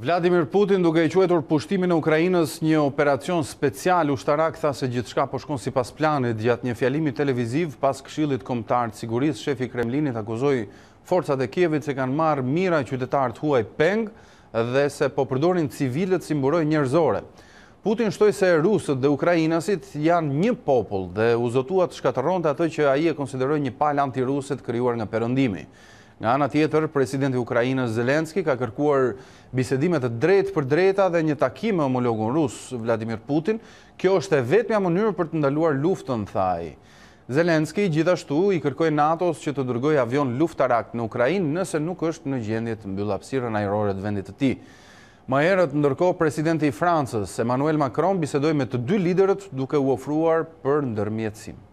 Vladimir Putin duke i quajtur pushtimin e Ukrajinës një operacion special u shtarak tha se gjithë shka përshkon po si pas planit gjatë një fjalimi televiziv pas kshilit komptartë sigurisë shefi Kremlinit akuzoi forcat e Kjevit se kanë marë mira i qytetartë huaj peng dhe se po përdorin civilet si mburoj njërzore. Putin shtoj se Rusët dhe Ukrajinasit janë një popull dhe uzotuat shkateron të ato që aji e konsideroj një palë anti-Rusët kryuar nga perëndimi. Nga ana tjetër, presidenti Ukrajinës Zelenski ka kërkuar bisedimet drejt për drejta dhe një takim me homologun rus Vladimir Putin. Kjo është e vetëmja mënyrë për të ndaluar luftën, thaj. Zelenski gjithashtu i kërkoj NATO-s që të dërgoj avion luftarak në Ukrajinë nëse nuk është në gjendje të mbyllapësirën ajrore të vendit të tij. Ma erët ndërkohë presidenti i Francës Emmanuel Macron bisedoi me të dy liderët duke u ofruar për ndërmjetësim.